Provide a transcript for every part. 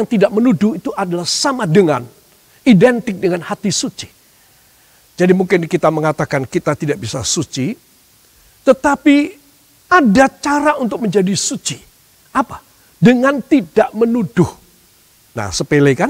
yang tidak menuduh itu adalah sama dengan identik dengan hati suci. Jadi mungkin kita mengatakan kita tidak bisa suci, tetapi ada cara untuk menjadi suci. Apa? Dengan tidak menuduh. Nah sepele kan?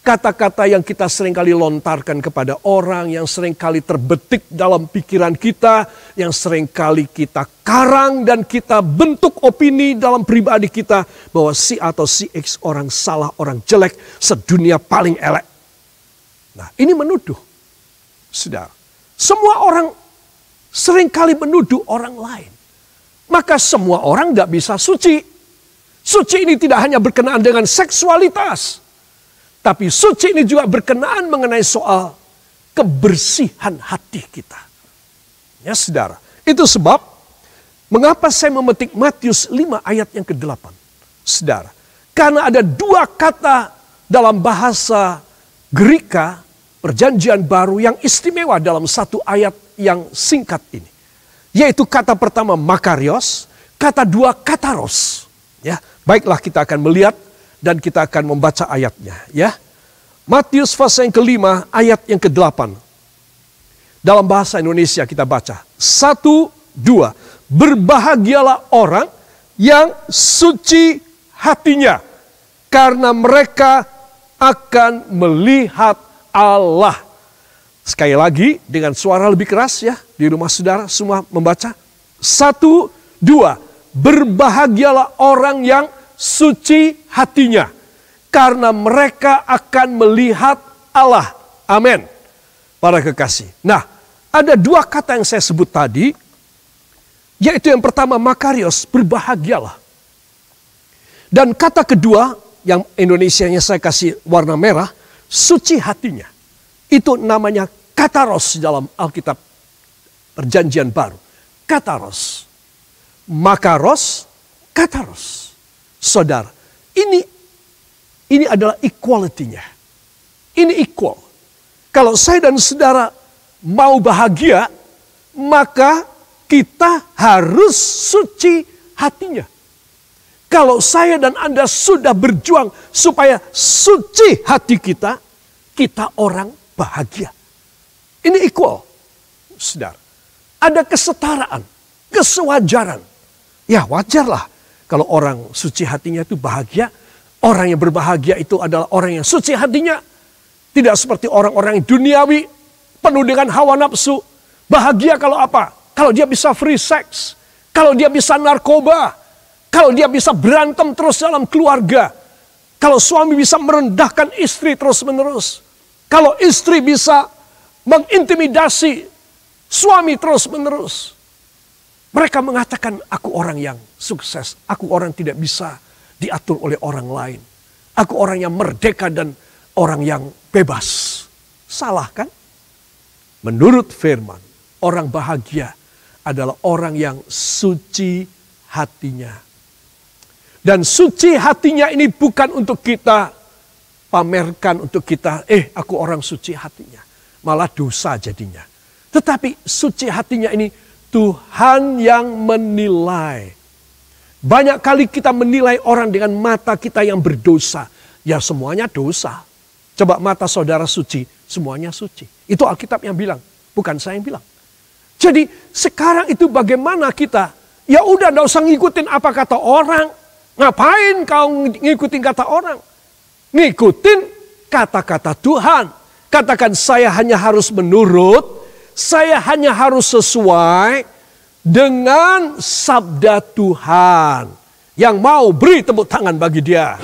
Kata-kata yang kita seringkali lontarkan kepada orang, yang seringkali terbetik dalam pikiran kita, yang seringkali kita karang dan kita bentuk opini dalam pribadi kita bahwa si atau si X orang salah, orang jelek, sedunia paling elek. Nah ini menuduh. Sudah, semua orang seringkali menuduh orang lain. Maka semua orang nggak bisa suci. Suci ini tidak hanya berkenaan dengan seksualitas tapi suci ini juga berkenaan mengenai soal kebersihan hati kita. Ya saudara, itu sebab mengapa saya memetik Matius 5 ayat yang ke-8. Saudara, karena ada dua kata dalam bahasa Gerika perjanjian baru yang istimewa dalam satu ayat yang singkat ini. Yaitu kata pertama makarios, kata dua kataros. Ya, baiklah kita akan melihat dan kita akan membaca ayatnya ya. Matius pasal yang kelima ayat yang kedelapan. Dalam bahasa Indonesia kita baca. Satu, dua. Berbahagialah orang yang suci hatinya. Karena mereka akan melihat Allah. Sekali lagi dengan suara lebih keras ya. Di rumah saudara semua membaca. Satu, dua. Berbahagialah orang yang suci hatinya, karena mereka akan melihat Allah. Amin. Para kekasih. Nah, ada dua kata yang saya sebut tadi, yaitu yang pertama makarios, berbahagialah. Dan kata kedua, yang Indonesianya saya kasih warna merah, suci hatinya. Itu namanya kataros dalam Alkitab Perjanjian Baru. Kataros. Makaros, kataros saudara. Ini ini adalah equality-nya. Ini equal. Kalau saya dan saudara mau bahagia, maka kita harus suci hatinya. Kalau saya dan Anda sudah berjuang supaya suci hati kita, kita orang bahagia. Ini equal, saudara. Ada kesetaraan, kesewajaran. Ya wajarlah kalau orang suci hatinya itu bahagia, orang yang berbahagia itu adalah orang yang suci hatinya. Tidak seperti orang-orang yang duniawi, penuh dengan hawa nafsu. Bahagia kalau apa? Kalau dia bisa free sex, kalau dia bisa narkoba, kalau dia bisa berantem terus dalam keluarga, kalau suami bisa merendahkan istri terus-menerus, kalau istri bisa mengintimidasi suami terus-menerus, mereka mengatakan, aku orang yang sukses, aku orang tidak bisa diatur oleh orang lain. Aku orang yang merdeka dan orang yang bebas. Salah kan? Menurut firman, orang bahagia adalah orang yang suci hatinya. Dan suci hatinya ini bukan untuk kita pamerkan untuk kita, eh aku orang suci hatinya. Malah dosa jadinya. Tetapi suci hatinya ini Tuhan yang menilai. Banyak kali kita menilai orang dengan mata kita yang berdosa. Ya semuanya dosa. Coba mata saudara suci, semuanya suci. Itu Alkitab yang bilang, bukan saya yang bilang. Jadi sekarang itu bagaimana kita? Ya udah gak usah ngikutin apa kata orang. Ngapain kau ngikutin kata orang? Ngikutin kata-kata Tuhan. Katakan saya hanya harus menurut saya hanya harus sesuai dengan sabda Tuhan. Yang mau beri tepuk tangan bagi dia.